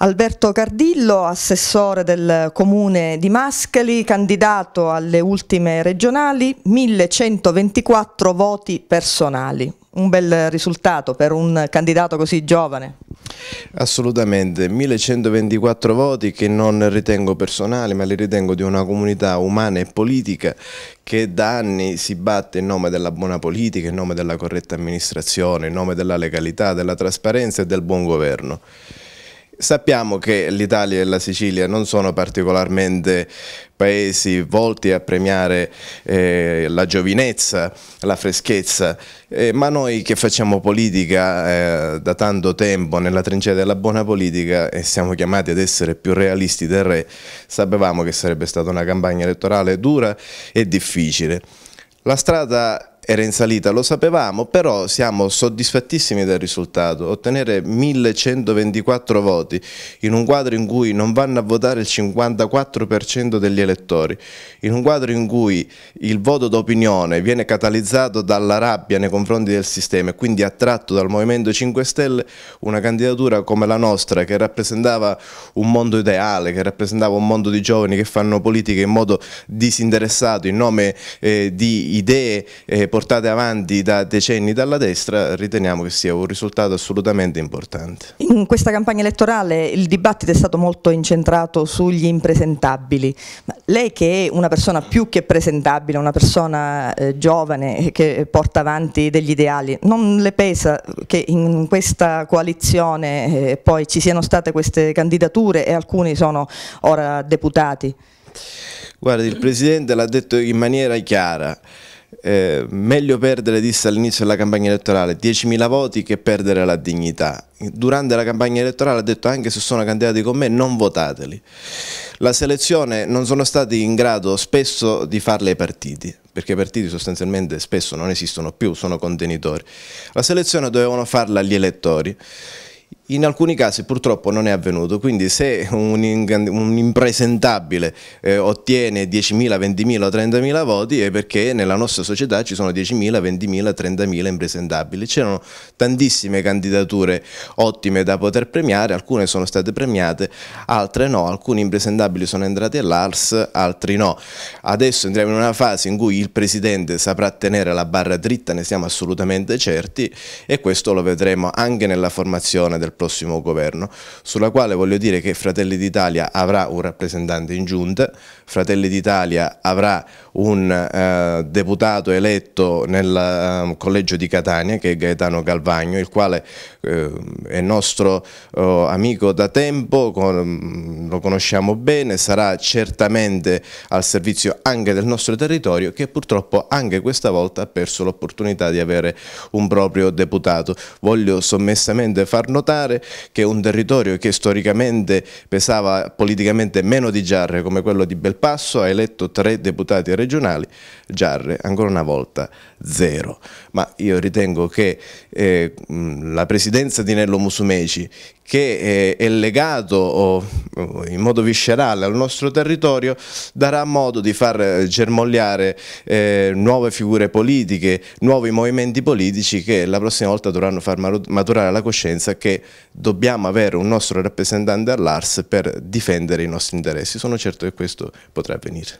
Alberto Cardillo, assessore del comune di Mascali, candidato alle ultime regionali, 1124 voti personali. Un bel risultato per un candidato così giovane. Assolutamente, 1124 voti che non ritengo personali ma li ritengo di una comunità umana e politica che da anni si batte in nome della buona politica, in nome della corretta amministrazione, in nome della legalità, della trasparenza e del buon governo. Sappiamo che l'Italia e la Sicilia non sono particolarmente paesi volti a premiare eh, la giovinezza, la freschezza, eh, ma noi che facciamo politica eh, da tanto tempo nella trincea della buona politica e siamo chiamati ad essere più realisti del re, sapevamo che sarebbe stata una campagna elettorale dura e difficile. La strada era in salita, lo sapevamo, però siamo soddisfattissimi del risultato. Ottenere 1124 voti in un quadro in cui non vanno a votare il 54% degli elettori, in un quadro in cui il voto d'opinione viene catalizzato dalla rabbia nei confronti del sistema e quindi attratto dal Movimento 5 Stelle, una candidatura come la nostra che rappresentava un mondo ideale, che rappresentava un mondo di giovani che fanno politica in modo disinteressato, in nome eh, di idee eh, politiche, portate avanti da decenni dalla destra riteniamo che sia un risultato assolutamente importante. In questa campagna elettorale il dibattito è stato molto incentrato sugli impresentabili, Ma lei che è una persona più che presentabile, una persona eh, giovane eh, che porta avanti degli ideali, non le pesa che in questa coalizione eh, poi ci siano state queste candidature e alcuni sono ora deputati? Guardi, il Presidente l'ha detto in maniera chiara, eh, meglio perdere, disse all'inizio della campagna elettorale, 10.000 voti che perdere la dignità. Durante la campagna elettorale ha detto anche se sono candidati con me non votateli. La selezione non sono stati in grado spesso di farla ai partiti, perché i partiti sostanzialmente spesso non esistono più, sono contenitori. La selezione dovevano farla gli elettori. In alcuni casi purtroppo non è avvenuto, quindi se un, un impresentabile eh, ottiene 10.000, 20.000 30.000 voti è perché nella nostra società ci sono 10.000, 20.000, 30.000 impresentabili. C'erano tantissime candidature ottime da poter premiare, alcune sono state premiate, altre no, alcuni impresentabili sono entrati all'ARS, altri no. Adesso entriamo in una fase in cui il Presidente saprà tenere la barra dritta, ne siamo assolutamente certi e questo lo vedremo anche nella formazione del prossimo governo, sulla quale voglio dire che Fratelli d'Italia avrà un rappresentante in giunta, Fratelli d'Italia avrà un eh, deputato eletto nel eh, collegio di Catania che è Gaetano Galvagno, il quale eh, è nostro oh, amico da tempo, con, lo conosciamo bene, sarà certamente al servizio anche del nostro territorio che purtroppo anche questa volta ha perso l'opportunità di avere un proprio deputato. Voglio sommessamente far notare ricordare che un territorio che storicamente pesava politicamente meno di Giarre come quello di Belpasso ha eletto tre deputati regionali, Giarre ancora una volta zero. Ma io ritengo che eh, la presidenza di Nello Musumeci che eh, è legato in modo viscerale al nostro territorio darà modo di far eh, germogliare eh, nuove figure politiche, nuovi movimenti politici che la prossima volta dovranno far maturare la coscienza che dobbiamo avere un nostro rappresentante all'ARS per difendere i nostri interessi. Sono certo che questo potrà avvenire.